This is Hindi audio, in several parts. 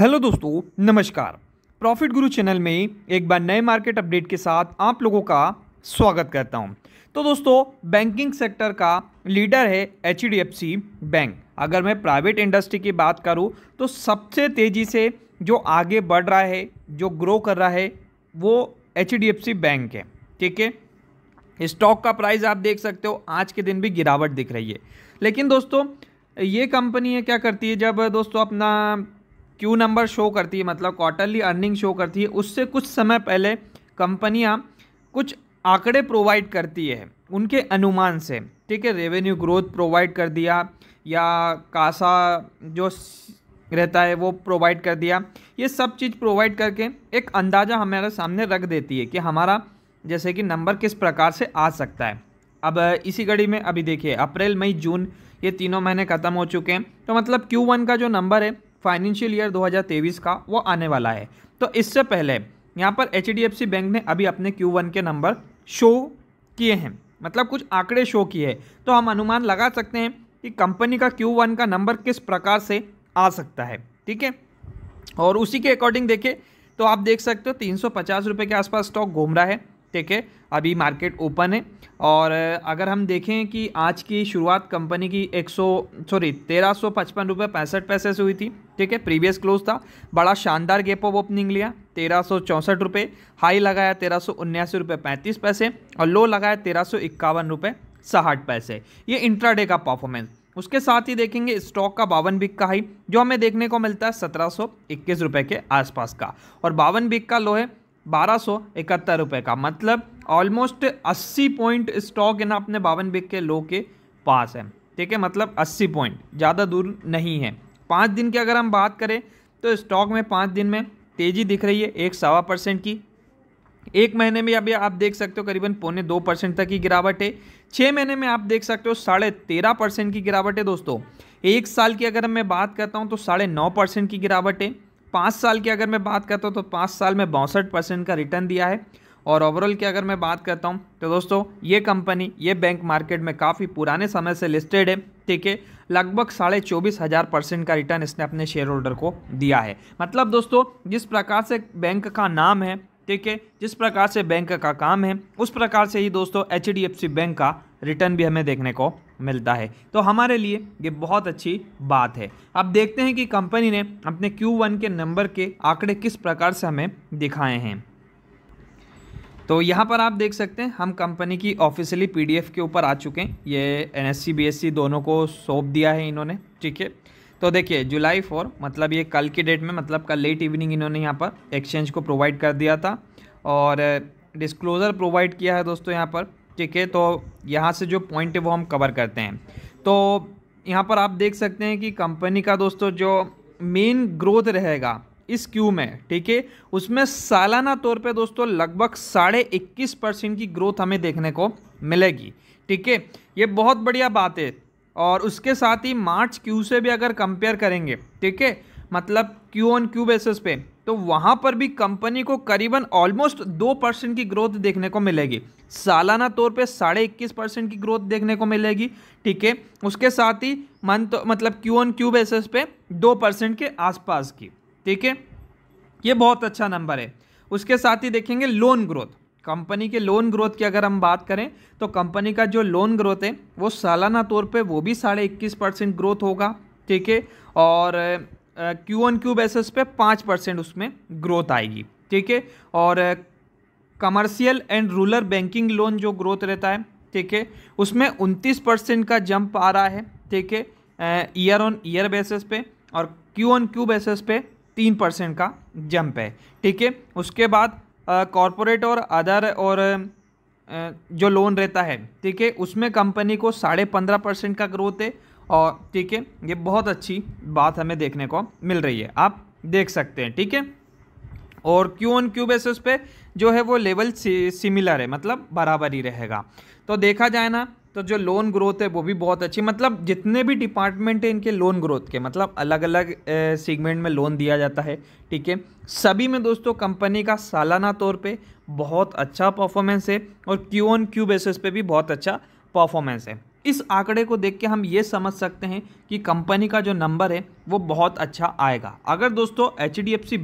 हेलो दोस्तों नमस्कार प्रॉफिट गुरु चैनल में एक बार नए मार्केट अपडेट के साथ आप लोगों का स्वागत करता हूं तो दोस्तों बैंकिंग सेक्टर का लीडर है एच बैंक अगर मैं प्राइवेट इंडस्ट्री की बात करूं तो सबसे तेज़ी से जो आगे बढ़ रहा है जो ग्रो कर रहा है वो एच बैंक है ठीक है स्टॉक का प्राइस आप देख सकते हो आज के दिन भी गिरावट दिख रही है लेकिन दोस्तों ये कंपनी है क्या करती है जब दोस्तों अपना क्यू नंबर शो करती है मतलब क्वार्टरली अर्निंग शो करती है उससे कुछ समय पहले कंपनियां कुछ आंकड़े प्रोवाइड करती है उनके अनुमान से ठीक है रेवेन्यू ग्रोथ प्रोवाइड कर दिया या कासा जो रहता है वो प्रोवाइड कर दिया ये सब चीज़ प्रोवाइड करके एक अंदाज़ा हमारे सामने रख देती है कि हमारा जैसे कि नंबर किस प्रकार से आ सकता है अब इसी घड़ी में अभी देखिए अप्रैल मई जून ये तीनों महीने ख़त्म हो चुके हैं तो मतलब Q1 का जो नंबर है फाइनेंशियल ईयर 2023 का वो आने वाला है तो इससे पहले यहाँ पर एच बैंक ने अभी अपने क्यू के नंबर शो किए हैं मतलब कुछ आंकड़े शो किए हैं तो हम अनुमान लगा सकते हैं कि कंपनी का क्यू का नंबर किस प्रकार से आ सकता है ठीक है और उसी के अकॉर्डिंग देखें तो आप देख सकते हो तीन सौ के आसपास स्टॉक घूम रहा है ठीक है अभी मार्केट ओपन है और अगर हम देखें कि आज की शुरुआत कंपनी की 100 सॉरी तेरह सौ पचपन रुपये पैंसठ पैसे से हुई थी ठीक है प्रीवियस क्लोज था बड़ा शानदार गैप ऑफ ओपनिंग लिया तेरह सौ चौंसठ रुपये हाई लगाया तेरह सौ उन्यासी रुपये पैंतीस पैसे और लो लगाया तेरह सौ इक्यावन रुपये साठ पैसे ये इंट्राडे का परफॉर्मेंस उसके साथ ही देखेंगे स्टॉक का बावन बिक का हाई जो हमें देखने को मिलता है सत्रह सौ इक्कीस रुपये के आसपास का और बावन बिक का लो है बारह सौ इकहत्तर रुपये का मतलब ऑलमोस्ट अस्सी पॉइंट स्टॉक है ना अपने बावन बिक के लो के पास है ठीक है मतलब अस्सी पॉइंट ज़्यादा दूर नहीं है पाँच दिन की अगर हम बात करें तो स्टॉक में पाँच दिन में तेज़ी दिख रही है एक सवा परसेंट की एक महीने में अभी आप देख सकते हो करीबन पौने दो परसेंट तक की गिरावट है छः महीने में आप देख सकते हो साढ़े तेरह परसेंट की गिरावट है दोस्तों एक साल की अगर मैं बात करता हूँ तो साढ़े नौ परसेंट की गिरावट है पाँच साल की अगर मैं बात करता हूँ तो पाँच साल में बासठ परसेंट का रिटर्न दिया है और ओवरऑल की अगर मैं बात करता हूँ तो दोस्तों ये कंपनी ये बैंक मार्केट में काफ़ी पुराने समय से लिस्टेड है ठीक है लगभग साढ़े चौबीस हज़ार परसेंट का रिटर्न इसने अपने शेयर होल्डर को दिया है मतलब दोस्तों जिस प्रकार से बैंक का नाम है ठीक है जिस प्रकार से बैंक का काम है उस प्रकार से ही दोस्तों एच बैंक का रिटर्न भी हमें देखने को मिलता है तो हमारे लिए ये बहुत अच्छी बात है अब देखते हैं कि कंपनी ने अपने Q1 के नंबर के आंकड़े किस प्रकार से हमें दिखाए हैं तो यहाँ पर आप देख सकते हैं हम कंपनी की ऑफिशियली पीडीएफ के ऊपर आ चुके हैं ये एनएससी बीएससी दोनों को सौंप दिया है इन्होंने ठीक है तो देखिए जुलाई फोर मतलब ये कल की डेट में मतलब कल लेट इवनिंग इन्होंने यहाँ पर एक्सचेंज को प्रोवाइड कर दिया था और डिस्क्लोज़र प्रोवाइड किया है दोस्तों यहाँ पर ठीक है तो यहाँ से जो पॉइंट है वो हम कवर करते हैं तो यहाँ पर आप देख सकते हैं कि कंपनी का दोस्तों जो मेन ग्रोथ रहेगा इस क्यू में ठीक है उसमें सालाना तौर पे दोस्तों लगभग साढ़े इक्कीस परसेंट की ग्रोथ हमें देखने को मिलेगी ठीक है ये बहुत बढ़िया बात है और उसके साथ ही मार्च क्यू से भी अगर कंपेयर करेंगे ठीक है मतलब क्यू ऑन क्यू बेसिस पे तो वहाँ पर भी कंपनी को करीबन ऑलमोस्ट दो परसेंट की ग्रोथ देखने को मिलेगी सालाना तौर पे साढ़े इक्कीस परसेंट की ग्रोथ देखने को मिलेगी ठीक है उसके साथ ही मंथ मतलब क्यू ऑन क्यू बेसिस पे दो परसेंट के आसपास की ठीक है ये बहुत अच्छा नंबर है उसके साथ ही देखेंगे लोन ग्रोथ कंपनी के लोन ग्रोथ की अगर हम बात करें तो कंपनी का जो लोन ग्रोथ है वो सालाना तौर पे वो भी साढ़े इक्कीस परसेंट ग्रोथ होगा ठीक है और क्यू ऑन क्यू बेसिस पे पाँच परसेंट उसमें ग्रोथ आएगी ठीक है और commercial and rural banking loan जो ग्रोथ रहता है ठीक है उसमें उनतीस परसेंट का जंप आ रहा है ठीक है ईयर ऑन ईयर बेसिस पे और क्यू ऑन क्यू बेसिस पे तीन परसेंट का जंप है ठीक है उसके बाद कॉरपोरेट और अदर और जो लोन रहता है ठीक है उसमें कंपनी को साढ़े पंद्रह परसेंट का ग्रोथ है और ठीक है ये बहुत अच्छी बात हमें देखने को मिल रही है आप देख सकते हैं ठीक है और क्यू ऑन क्यू बेसिस पे जो है वो लेवल सिमिलर है मतलब बराबर ही रहेगा तो देखा जाए ना तो जो लोन ग्रोथ है वो भी बहुत अच्छी मतलब जितने भी डिपार्टमेंट हैं इनके लोन ग्रोथ के मतलब अलग अलग सेगमेंट में लोन दिया जाता है ठीक है सभी में दोस्तों कंपनी का सालाना तौर पे बहुत अच्छा परफॉर्मेंस है और क्यू ऑन क्यू बेसिस पे भी बहुत अच्छा परफॉर्मेंस है इस आंकड़े को देख के हम ये समझ सकते हैं कि कंपनी का जो नंबर है वो बहुत अच्छा आएगा अगर दोस्तों एच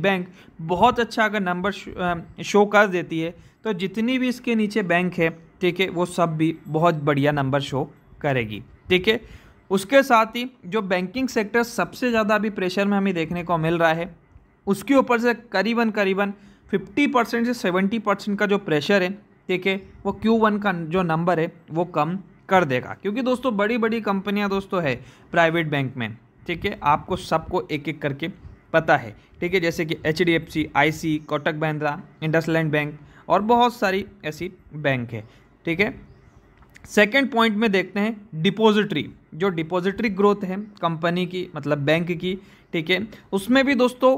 बैंक बहुत अच्छा अगर नंबर शो कर देती है तो जितनी भी इसके नीचे बैंक है ठीक है वो सब भी बहुत बढ़िया नंबर शो करेगी ठीक है उसके साथ ही जो बैंकिंग सेक्टर सबसे ज़्यादा अभी प्रेशर में हमें देखने को मिल रहा है उसके ऊपर से करीबन करीबन 50 परसेंट से 70 परसेंट का जो प्रेशर है ठीक है वो Q1 का जो नंबर है वो कम कर देगा क्योंकि दोस्तों बड़ी बड़ी कंपनियां दोस्तों है प्राइवेट बैंक में ठीक है आपको सबको एक एक करके पता है ठीक है जैसे कि एच डी एफ सी आई सी कोटक महिंद्रा इंडसलैंड बैंक और बहुत सारी ऐसी बैंक है ठीक है सेकेंड पॉइंट में देखते हैं डिपॉजिटरी जो डिपॉजिटरी ग्रोथ है कंपनी की मतलब बैंक की ठीक है उसमें भी दोस्तों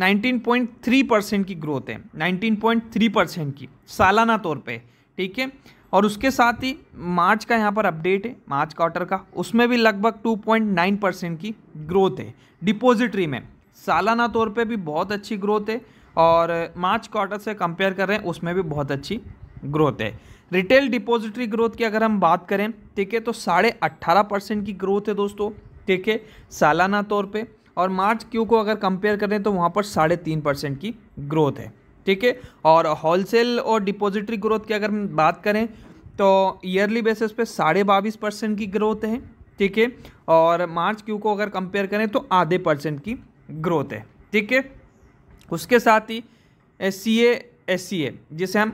नाइनटीन पॉइंट थ्री परसेंट की ग्रोथ है नाइनटीन पॉइंट थ्री परसेंट की सालाना तौर पे ठीक है और उसके साथ ही मार्च का यहाँ पर अपडेट है मार्च क्वार्टर का उसमें भी लगभग टू पॉइंट नाइन परसेंट की ग्रोथ है डिपॉजिटरी में सालाना तौर पे भी बहुत अच्छी ग्रोथ है और मार्च क्वार्टर से कंपेयर कर रहे हैं उसमें भी बहुत अच्छी ग्रोथ है रिटेल डिपॉजिटरी ग्रोथ की अगर हम बात करें ठीक है तो साढ़े अट्ठारह परसेंट की ग्रोथ है दोस्तों ठीक है सालाना तौर पे और मार्च क्यू को अगर कंपेयर करें तो वहाँ पर साढ़े तीन परसेंट की ग्रोथ है ठीक है और होलसेल और डिपॉजिटरी ग्रोथ की अगर हम बात करें तो ईयरली बेसिस पे साढ़े बाईस परसेंट की ग्रोथ है ठीक है और मार्च क्यू को अगर कंपेयर करें तो आधे परसेंट की ग्रोथ है ठीक है उसके साथ ही S C A S C ए जिसे हम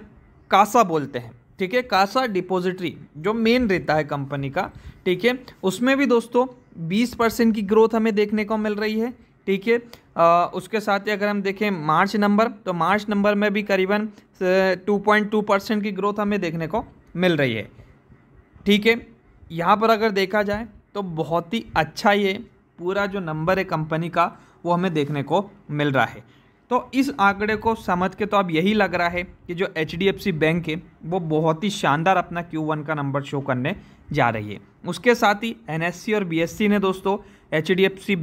कासा बोलते हैं ठीक है कासा डिपोजिटरी जो मेन रहता है कंपनी का ठीक है उसमें भी दोस्तों 20 परसेंट की ग्रोथ हमें देखने को मिल रही है ठीक है उसके साथ ही अगर हम देखें मार्च नंबर तो मार्च नंबर में भी करीबन 2.2 परसेंट की ग्रोथ हमें देखने को मिल रही है ठीक है यहाँ पर अगर देखा जाए तो बहुत ही अच्छा ये पूरा जो नंबर है कंपनी का वो हमें देखने को मिल रहा है तो इस आंकड़े को समझ के तो अब यही लग रहा है कि जो एच बैंक है वो बहुत ही शानदार अपना क्यू का नंबर शो करने जा रही है उसके साथ ही एन और बी ने दोस्तों एच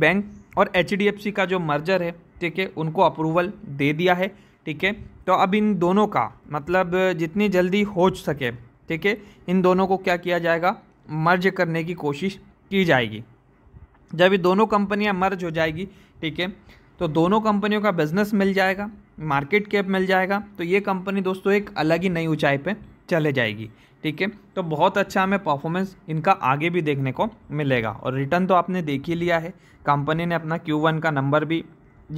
बैंक और एच का जो मर्जर है ठीक है उनको अप्रूवल दे दिया है ठीक है तो अब इन दोनों का मतलब जितनी जल्दी हो सके ठीक है इन दोनों को क्या किया जाएगा मर्ज करने की कोशिश की जाएगी जब ये दोनों कंपनियां मर्ज हो जाएगी ठीक है तो दोनों कंपनियों का बिजनेस मिल जाएगा मार्केट कैप मिल जाएगा तो ये कंपनी दोस्तों एक अलग ही नई ऊंचाई पे चले जाएगी ठीक है तो बहुत अच्छा हमें परफॉर्मेंस इनका आगे भी देखने को मिलेगा और रिटर्न तो आपने देख ही लिया है कंपनी ने अपना क्यू वन का नंबर भी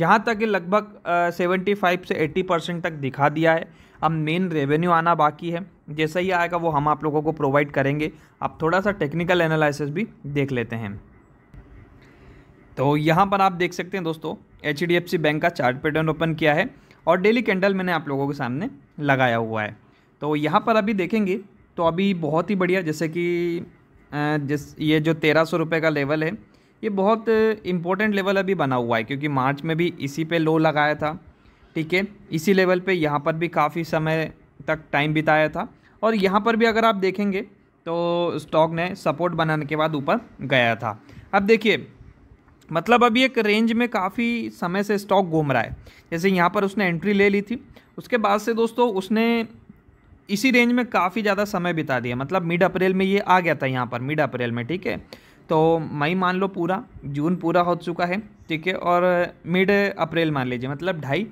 जहाँ तक कि लगभग सेवेंटी फाइव से एट्टी परसेंट तक दिखा दिया है अब मेन रेवेन्यू आना बाकी है जैसा ही आएगा वो हम आप लोगों को प्रोवाइड करेंगे आप थोड़ा सा टेक्निकल एनालिसिस भी देख लेते हैं तो यहाँ पर आप देख सकते हैं दोस्तों एच बैंक का चार्ट पैटर्न ओपन किया है और डेली कैंडल मैंने आप लोगों के सामने लगाया हुआ है तो यहाँ पर अभी देखेंगे तो अभी बहुत ही बढ़िया जैसे कि जिस ये जो तेरह सौ रुपये का लेवल है ये बहुत इम्पोर्टेंट लेवल अभी बना हुआ है क्योंकि मार्च में भी इसी पे लो लगाया था ठीक है इसी लेवल पे यहाँ पर भी काफ़ी समय तक टाइम बिताया था और यहाँ पर भी अगर आप देखेंगे तो स्टॉक ने सपोर्ट बनाने के बाद ऊपर गया था अब देखिए मतलब अभी एक रेंज में काफ़ी समय से स्टॉक घूम रहा है जैसे यहाँ पर उसने एंट्री ले ली थी उसके बाद से दोस्तों उसने इसी रेंज में काफ़ी ज़्यादा समय बिता दिया मतलब मिड अप्रैल में ये आ गया था यहाँ पर मिड अप्रैल में ठीक है तो मई मान लो पूरा जून पूरा हो चुका है ठीक है और मिड अप्रैल मान लीजिए मतलब ढाई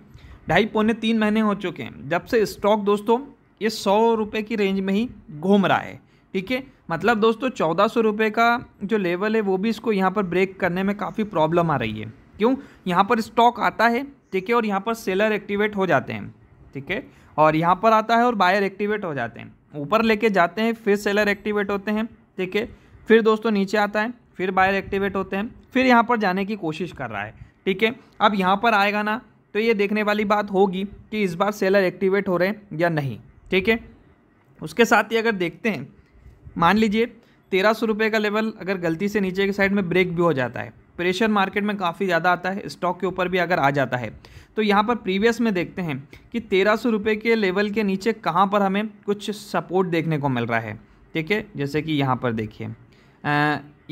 ढाई पौने तीन महीने हो चुके हैं जब से स्टॉक दोस्तों ये सौ रुपये की रेंज में ही घूम रहा है ठीक है मतलब दोस्तों चौदह सौ रुपये का जो लेवल है वो भी इसको यहाँ पर ब्रेक करने में काफ़ी प्रॉब्लम आ रही है क्यों यहाँ पर स्टॉक आता है ठीक है और यहाँ पर सेलर एक्टिवेट हो जाते हैं ठीक है और यहाँ पर आता है और बायर एक्टिवेट हो जाते हैं ऊपर लेके जाते हैं फिर सेलर एक्टिवेट होते हैं ठीक है फिर दोस्तों नीचे आता है फिर बायर एक्टिवेट होते हैं फिर यहाँ पर जाने की कोशिश कर रहा है ठीक है अब यहाँ पर आएगा ना तो ये देखने वाली बात होगी कि इस बार सेलर एक्टिवेट हो रहे हैं या नहीं ठीक है उसके साथ ही अगर देखते हैं मान लीजिए तेरह सौ रुपये का लेवल अगर गलती से नीचे के साइड में ब्रेक भी हो जाता है प्रेशर मार्केट में काफ़ी ज़्यादा आता है स्टॉक के ऊपर भी अगर आ जाता है तो यहाँ पर प्रीवियस में देखते हैं कि तेरह सौ रुपये के लेवल के नीचे कहाँ पर हमें कुछ सपोर्ट देखने को मिल रहा है ठीक है जैसे कि यहाँ पर देखिए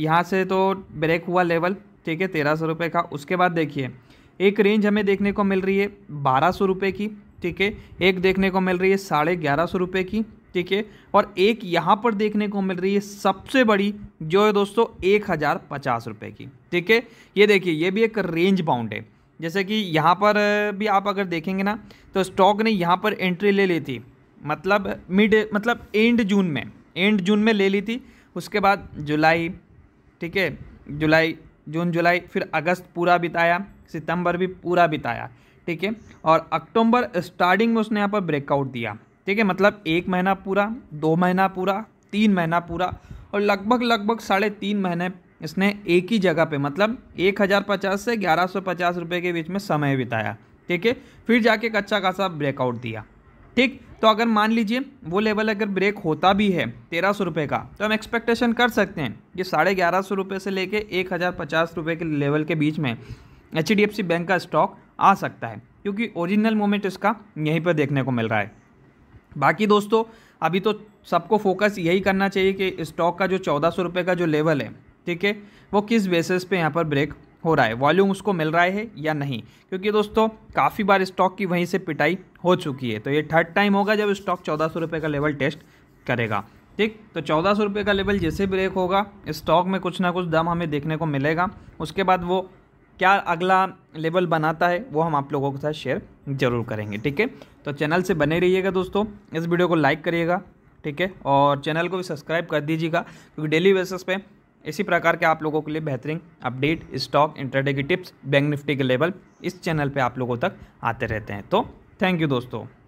यहाँ से तो ब्रेक हुआ लेवल ठीक है तेरह सौ रुपये का उसके बाद देखिए एक रेंज हमें देखने को मिल रही है बारह सौ रुपये की ठीक है एक देखने को मिल रही है साढ़े ग्यारह सौ रुपये की ठीक है और एक यहाँ पर देखने को मिल रही है सबसे बड़ी जो है दोस्तों एक हज़ार पचास रुपये की ठीक है ये देखिए ये भी एक रेंज बाउंड है जैसे कि यहाँ पर भी आप अगर देखेंगे ना तो स्टॉक ने यहाँ पर एंट्री ले ली थी मतलब मिड मतलब एंड जून में एंड जून में ले ली थी उसके बाद जुलाई ठीक है जुलाई जून जुलाई फिर अगस्त पूरा बिताया सितंबर भी पूरा बिताया ठीक है और अक्टूबर स्टार्टिंग में उसने यहाँ पर ब्रेकआउट दिया ठीक है मतलब एक महीना पूरा दो महीना पूरा तीन महीना पूरा और लगभग लगभग साढ़े तीन महीने इसने एक ही जगह पे मतलब एक हज़ार पचास से ग्यारह सौ पचास रुपये के बीच में समय बिताया ठीक है फिर जाके एक अच्छा खासा ब्रेकआउट दिया ठीक तो अगर मान लीजिए वो लेवल अगर ब्रेक होता भी है तेरह सौ रुपये का तो हम एक्सपेक्टेशन कर सकते हैं कि साढ़े ग्यारह सौ रुपये से लेके एक हज़ार पचास रुपये के लेवल के बीच में H D F C bank का स्टॉक आ सकता है क्योंकि ओरिजिनल मोमेंट इसका यहीं पर देखने को मिल रहा है बाकी दोस्तों अभी तो सबको फोकस यही करना चाहिए कि स्टॉक का जो चौदह सौ रुपये का जो लेवल है ठीक है वो किस बेसिस पे यहाँ पर ब्रेक हो रहा है वॉल्यूम उसको मिल रहा है या नहीं क्योंकि दोस्तों काफ़ी बार स्टॉक की वहीं से पिटाई हो चुकी है तो ये थर्ड टाइम होगा जब स्टॉक चौदह सौ रुपये का लेवल टेस्ट करेगा ठीक तो चौदह सौ रुपये का लेवल जैसे ब्रेक होगा स्टॉक में कुछ ना कुछ दम हमें देखने को मिलेगा उसके बाद वो क्या अगला लेवल बनाता है वो हम आप लोगों के साथ शेयर जरूर करेंगे ठीक है तो चैनल से बने रहिएगा दोस्तों इस वीडियो को लाइक करिएगा ठीक है और चैनल को भी सब्सक्राइब कर दीजिएगा क्योंकि डेली बेसिस पे इसी प्रकार के आप लोगों के लिए बेहतरीन अपडेट स्टॉक इंटरडे की टिप्स बैंक निफ्टी के लेवल इस चैनल पर आप लोगों तक आते रहते हैं तो थैंक यू दोस्तों